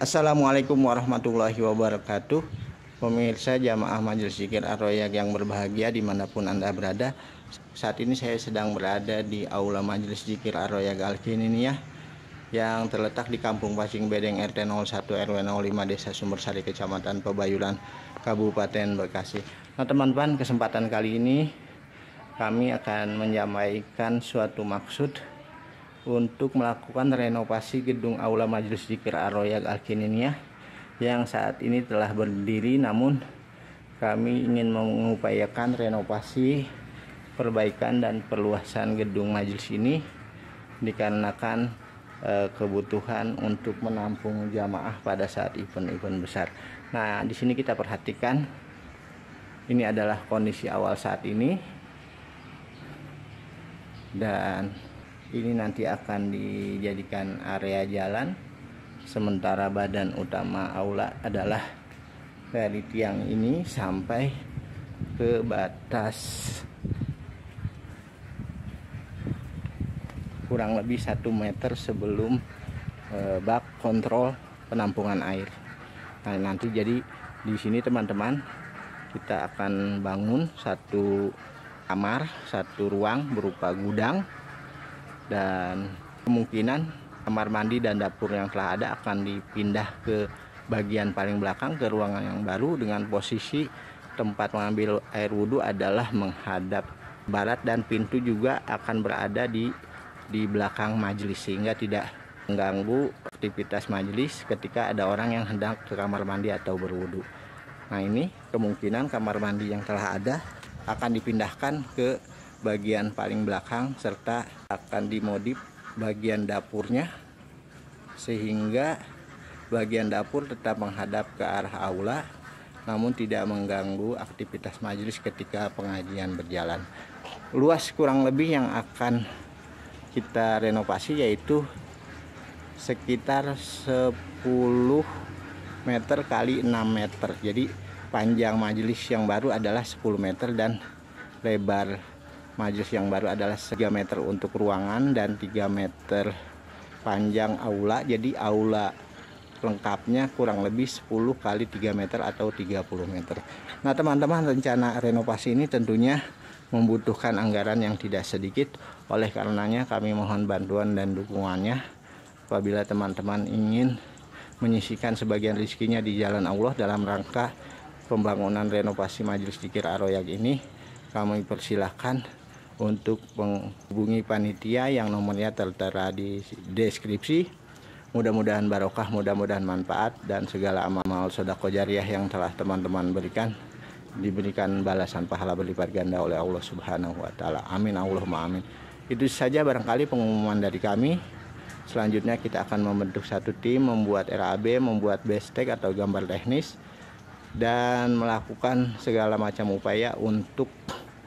Assalamualaikum warahmatullahi wabarakatuh Pemirsa Jamaah Majelis Zikir Arroyak yang berbahagia dimanapun Anda berada Saat ini saya sedang berada di Aula Majelis Zikir Arroyak ya Yang terletak di Kampung Pasing Bedeng RT 01 RW 05 Desa Sumbersari Kecamatan Pebayulan Kabupaten Bekasi Nah teman-teman kesempatan kali ini kami akan menyampaikan suatu maksud untuk melakukan renovasi gedung Aula Majelis Zikir Aroyak ya yang saat ini telah berdiri namun kami ingin mengupayakan renovasi perbaikan dan perluasan gedung majelis ini dikarenakan e, kebutuhan untuk menampung jamaah pada saat event-event besar. Nah, di sini kita perhatikan ini adalah kondisi awal saat ini dan ini nanti akan dijadikan area jalan sementara badan utama aula adalah dari tiang ini sampai ke batas kurang lebih satu meter sebelum eh, bak kontrol penampungan air nah nanti jadi di sini teman-teman kita akan bangun satu kamar satu ruang berupa gudang dan kemungkinan kamar mandi dan dapur yang telah ada akan dipindah ke bagian paling belakang ke ruangan yang baru dengan posisi tempat mengambil air wudhu adalah menghadap barat dan pintu juga akan berada di di belakang majelis sehingga tidak mengganggu aktivitas majelis ketika ada orang yang hendak ke kamar mandi atau berwudhu. Nah ini kemungkinan kamar mandi yang telah ada akan dipindahkan ke bagian paling belakang serta akan dimodif bagian dapurnya sehingga bagian dapur tetap menghadap ke arah aula namun tidak mengganggu aktivitas majelis ketika pengajian berjalan. Luas kurang lebih yang akan kita renovasi yaitu sekitar 10 meter kali 6 meter. Jadi panjang majelis yang baru adalah 10 meter dan lebar Majus yang baru adalah 3 meter untuk ruangan dan 3 meter panjang aula. Jadi aula lengkapnya kurang lebih 10 kali 3 meter atau 30 meter. Nah, teman-teman, rencana renovasi ini tentunya membutuhkan anggaran yang tidak sedikit. Oleh karenanya kami mohon bantuan dan dukungannya apabila teman-teman ingin menyisikan sebagian rezekinya di jalan Allah dalam rangka pembangunan renovasi Majelis Dikir Aroyak ini kami persilahkan untuk menghubungi panitia yang nomornya tertera di deskripsi. Mudah-mudahan barokah, mudah-mudahan manfaat dan segala amal sodako jariah yang telah teman-teman berikan diberikan balasan pahala berlipat ganda oleh Allah Subhanahu wa taala. Amin Allahumma amin. Itu saja barangkali pengumuman dari kami. Selanjutnya kita akan membentuk satu tim, membuat RAB, membuat bestek atau gambar teknis dan melakukan segala macam upaya untuk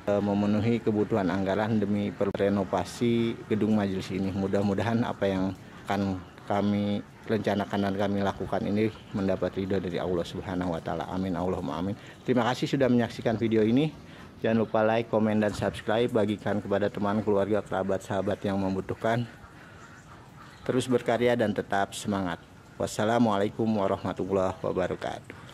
Eh, memenuhi kebutuhan anggaran demi renovasi gedung majelis ini. Mudah-mudahan apa yang akan kami rencanakan dan kami lakukan ini mendapat ridho dari Allah Subhanahu wa taala. Amin Allahumma amin. Terima kasih sudah menyaksikan video ini. Jangan lupa like, komen dan subscribe, bagikan kepada teman, keluarga, kerabat, sahabat yang membutuhkan. Terus berkarya dan tetap semangat. Wassalamualaikum warahmatullahi wabarakatuh.